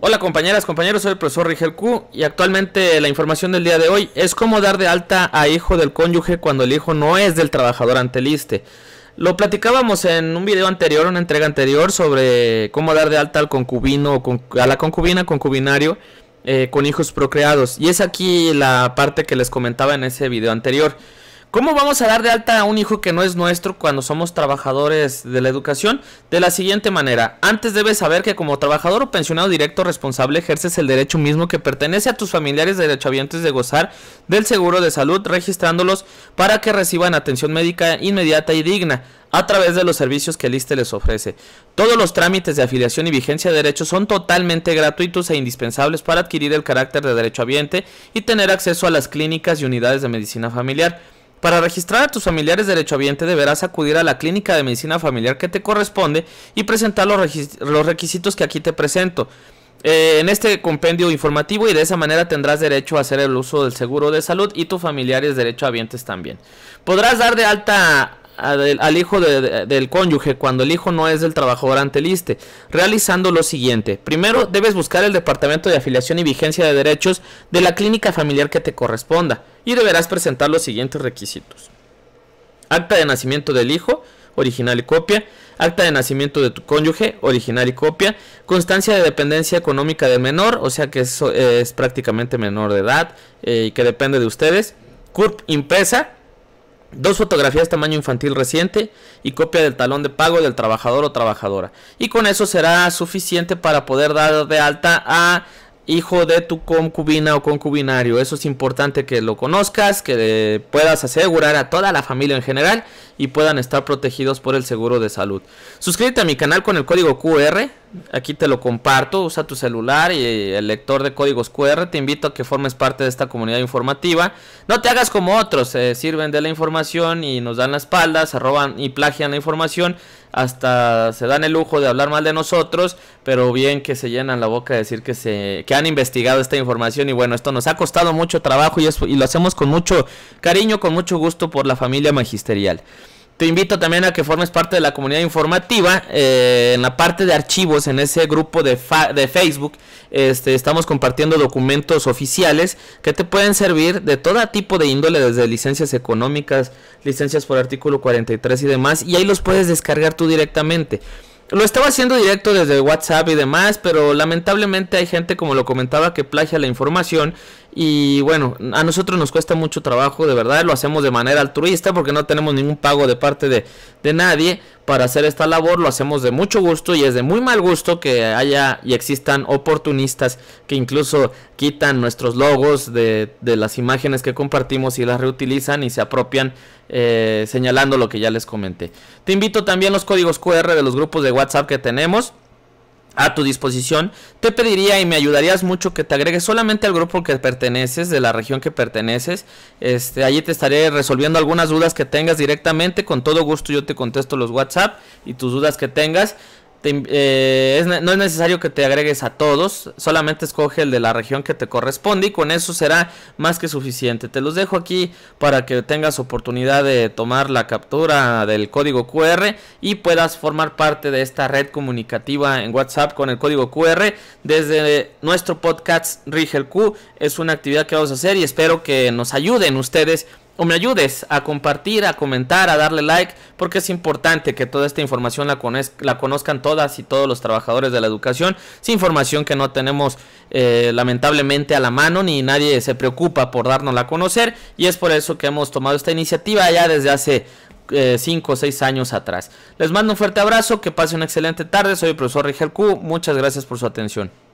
Hola compañeras, compañeros, soy el profesor Rigel Q y actualmente la información del día de hoy es cómo dar de alta a hijo del cónyuge cuando el hijo no es del trabajador ante Lo platicábamos en un video anterior, una entrega anterior sobre cómo dar de alta al concubino, a la concubina, concubinario, eh, con hijos procreados. Y es aquí la parte que les comentaba en ese video anterior. ¿Cómo vamos a dar de alta a un hijo que no es nuestro cuando somos trabajadores de la educación? De la siguiente manera, antes debes saber que como trabajador o pensionado directo responsable ejerces el derecho mismo que pertenece a tus familiares derechohabientes de gozar del seguro de salud registrándolos para que reciban atención médica inmediata y digna a través de los servicios que el ISTE les ofrece. Todos los trámites de afiliación y vigencia de derechos son totalmente gratuitos e indispensables para adquirir el carácter de derechohabiente y tener acceso a las clínicas y unidades de medicina familiar. Para registrar a tus familiares derechohabientes deberás acudir a la clínica de medicina familiar que te corresponde y presentar los, requisitos que aquí te presento. Eh, en este compendio informativo y de esa manera tendrás derecho a hacer el uso del seguro de salud y tus familiares derechohabientes también. Podrás dar de alta al, hijo del cónyuge cuando el hijo no es del trabajador ante el realizando lo siguiente. Primero, debes buscar el departamento de afiliación y vigencia de derechos de la clínica familiar que te corresponda y deberás presentar los siguientes requisitos. Acta de nacimiento del hijo, original y copia, acta de nacimiento de tu cónyuge, original y copia, constancia de dependencia económica del menor, o sea que es, prácticamente menor de edad eh, y que depende de ustedes, CURP impresa, Dos fotografías tamaño infantil reciente y copia del talón de pago del trabajador o trabajadora. Y con eso será suficiente para poder dar de alta a hijo de tu concubina o concubinario. Eso es importante que lo conozcas, que puedas asegurar a toda la familia en general y puedan estar protegidos por el seguro de salud. Suscríbete a mi canal con el código QR Aquí te lo comparto, usa tu celular y el lector de códigos QR. Te invito a que formes parte de esta comunidad informativa. No te hagas como otros, Se eh, sirven de la información y nos dan la espalda, se roban y plagian la información, hasta se dan el lujo de hablar mal de nosotros, pero bien que se llenan la boca de decir que, se, que han investigado esta información. Y bueno, esto nos ha costado mucho trabajo y, y lo hacemos con mucho cariño, con mucho gusto por la familia magisterial. Te invito también a que formes parte de la comunidad informativa. Eh, en la parte de archivos, en ese grupo de, de Facebook, este, estamos compartiendo documentos oficiales que te pueden servir de todo tipo de índole, desde licencias económicas, licencias por artículo 43 y demás. Y ahí los puedes descargar tú directamente. Lo estaba haciendo directo desde WhatsApp y demás, pero lamentablemente hay gente, como lo comentaba, que plagia la información. Y bueno, a nosotros nos cuesta mucho trabajo, de verdad, lo hacemos de manera altruista porque no tenemos ningún pago de parte de, de nadie para hacer esta labor. Lo hacemos de mucho gusto y es de muy mal gusto que haya y existan oportunistas que incluso quitan nuestros logos de, las imágenes que compartimos y las reutilizan y se apropian eh, señalando lo que ya les comenté. Te invito también los códigos QR de los grupos de WhatsApp que tenemos a tu disposición, te pediría y me ayudarías mucho que te agregues solamente al grupo que perteneces, de la región que perteneces. Este, allí te estaré resolviendo algunas dudas que tengas directamente. Con todo gusto yo te contesto los WhatsApp y tus dudas que tengas. Eh, no es necesario que te agregues a todos, solamente escoge el de la región que te corresponde y con eso será más que suficiente. Te los dejo aquí para que tengas oportunidad de tomar la captura del código QR y puedas formar parte de esta red comunicativa en WhatsApp con el código QR desde nuestro podcast Rigel Q. Es una actividad que vamos a hacer y espero que nos ayuden ustedes o me ayudes a compartir, a comentar, a darle like, porque es importante que toda esta información la, conozcan todas y todos los trabajadores de la educación. Es información que no tenemos eh, lamentablemente a la mano, ni nadie se preocupa por dárnosla a conocer, y es por eso que hemos tomado esta iniciativa ya desde hace 5 eh, o 6 años atrás. Les mando un fuerte abrazo, que pasen una excelente tarde, soy el profesor Rigel Q, muchas gracias por su atención.